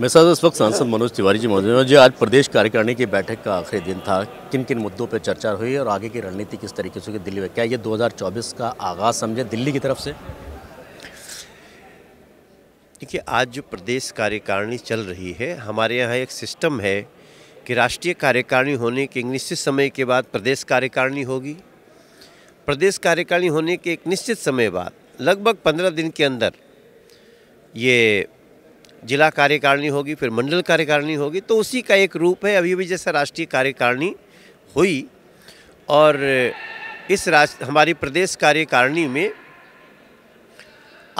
मेरे साथ इस वक्त सांसद मनोज तिवारी जी मौजूद हैं जी आज प्रदेश कार्यकारिणी की बैठक का आखिरी दिन था किन किन मुद्दों पर चर्चा हुई और आगे की रणनीति किस तरीके से दिल्ली में क्या ये 2024 का आगाज़ समझे दिल्ली की तरफ से देखिए आज जो प्रदेश कार्यकारिणी चल रही है हमारे यहाँ एक सिस्टम है कि राष्ट्रीय कार्यकारिणी होने के एक निश्चित समय के बाद प्रदेश कार्यकारिणी होगी प्रदेश कार्यकारिणी होने के एक निश्चित समय बाद लगभग पंद्रह दिन के अंदर ये जिला कार्यकारिणी होगी फिर मंडल कार्यकारिणी होगी तो उसी का एक रूप है अभी भी जैसे राष्ट्रीय कार्यकारिणी हुई और इस राष्ट्र हमारी प्रदेश कार्यकारिणी में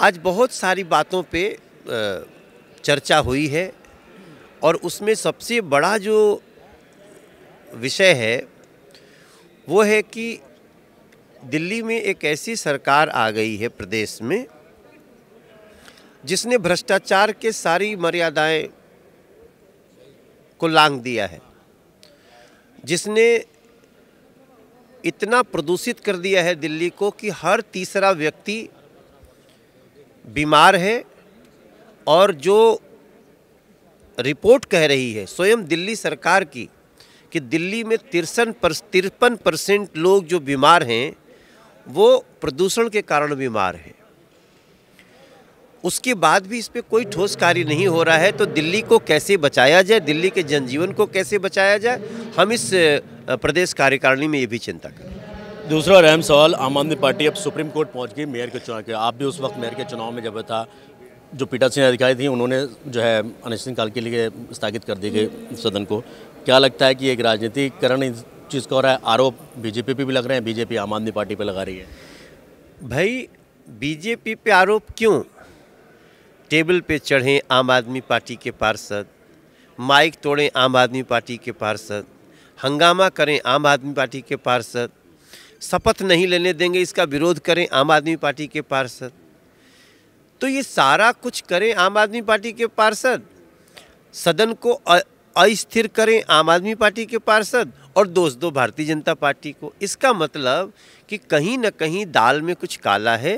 आज बहुत सारी बातों पे चर्चा हुई है और उसमें सबसे बड़ा जो विषय है वो है कि दिल्ली में एक ऐसी सरकार आ गई है प्रदेश में जिसने भ्रष्टाचार के सारी मर्यादाएं को लांग दिया है जिसने इतना प्रदूषित कर दिया है दिल्ली को कि हर तीसरा व्यक्ति बीमार है और जो रिपोर्ट कह रही है स्वयं दिल्ली सरकार की कि दिल्ली में तिरसन पर तिरपन परसेंट लोग जो बीमार हैं वो प्रदूषण के कारण बीमार हैं उसके बाद भी इस पर कोई ठोस कार्य नहीं हो रहा है तो दिल्ली को कैसे बचाया जाए दिल्ली के जनजीवन को कैसे बचाया जाए हम इस प्रदेश कार्यकारिणी में ये भी चिंता करें दूसरा अहम सवाल आम आदमी पार्टी अब सुप्रीम कोर्ट पहुंच गई मेयर के चुनाव के आप भी उस वक्त मेयर के चुनाव में जब था जो पीटा सिंह अधिकारी थी उन्होंने जो है अनिश्चित काल के लिए स्थगित कर दी गई सदन को क्या लगता है कि एक राजनीतिकरण इस चीज़ का हो रहा है आरोप बीजेपी पे भी लग रहे हैं बीजेपी आम आदमी पार्टी पर लगा रही है भाई बीजेपी पे आरोप क्यों टेबल पे चढ़ें आम आदमी पार्टी के पार्षद माइक तोड़ें आम आदमी पार्टी के पार्षद हंगामा करें आम आदमी पार्टी के पार्षद शपथ नहीं लेने देंगे इसका विरोध करें आम आदमी पार्टी के पार्षद तो ये सारा कुछ करें आम आदमी पार्टी के पार्षद सदन को अस्थिर करें आम आदमी पार्टी के पार्षद और दोष दो भारतीय जनता पार्टी को इसका मतलब कि कहीं ना कहीं दाल में कुछ काला है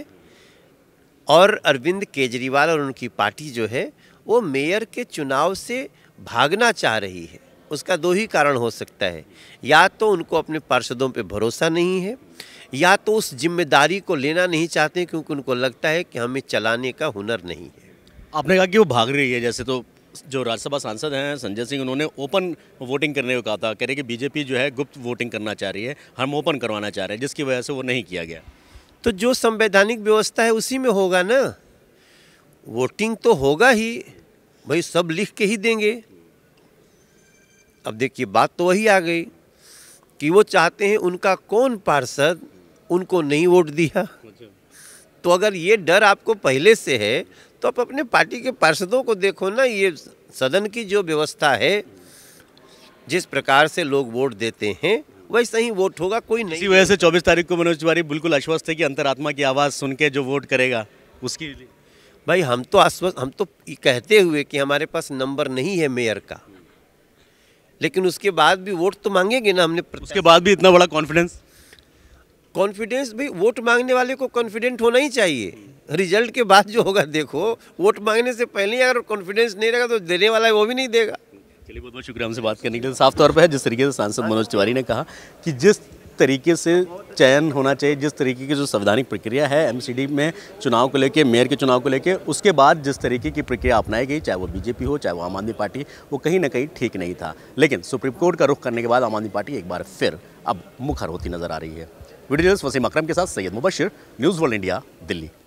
और अरविंद केजरीवाल और उनकी पार्टी जो है वो मेयर के चुनाव से भागना चाह रही है उसका दो ही कारण हो सकता है या तो उनको अपने पार्षदों पे भरोसा नहीं है या तो उस जिम्मेदारी को लेना नहीं चाहते क्योंकि उनको लगता है कि हमें चलाने का हुनर नहीं है आपने कहा कि वो भाग रही है जैसे तो जो राज्यसभा सांसद हैं संजय सिंह उन्होंने ओपन वोटिंग करने को कहा था कह रहे कि बीजेपी जो है गुप्त वोटिंग करना चाह रही है हम ओपन करवाना चाह रहे हैं जिसकी वजह से वो नहीं किया गया तो जो संवैधानिक व्यवस्था है उसी में होगा ना वोटिंग तो होगा ही भाई सब लिख के ही देंगे अब देखिए बात तो वही आ गई कि वो चाहते हैं उनका कौन पार्षद उनको नहीं वोट दिया तो अगर ये डर आपको पहले से है तो आप अपने पार्टी के पार्षदों को देखो ना ये सदन की जो व्यवस्था है जिस प्रकार से लोग वोट देते हैं वैसे ही वोट होगा कोई नहीं इसी वजह से चौबीस तारीख को मनोज तिवारी बिल्कुल आश्वस्त है कि अंतरात्मा की आवाज़ सुन के जो वोट करेगा उसके लिए भाई हम तो आश्वस्त हम तो कहते हुए कि हमारे पास नंबर नहीं है मेयर का लेकिन उसके बाद भी वोट तो मांगेंगे ना हमने उसके बाद भी इतना बड़ा कॉन्फिडेंस कॉन्फिडेंस भी वोट मांगने वाले को कॉन्फिडेंट होना ही चाहिए रिजल्ट के बाद जो होगा देखो वोट मांगने से पहले ही अगर कॉन्फिडेंस नहीं रहेगा तो देने वाला है वो भी नहीं देगा चलिए बहुत बहुत शुक्रिया हमसे बात करने के लिए साफ तौर पर है जिस तरीके से सांसद मनोज तिवारी ने कहा कि जिस तरीके से चयन होना चाहिए जिस तरीके की जो संवैधानिक प्रक्रिया है एमसीडी में चुनाव को लेके मेयर के चुनाव को लेके उसके बाद जिस तरीके की प्रक्रिया अपनाई गई चाहे वो बीजेपी हो चाहे वो आम आदमी पार्टी वो कहीं ना कहीं ठीक नहीं था लेकिन सुप्रीम कोर्ट का रुख करने के बाद आम आदमी पार्टी एक बार फिर अब मुखर होती नजर आ रही है वीडियो वसीम अक्रम के साथ Syed Mubashir news world India Delhi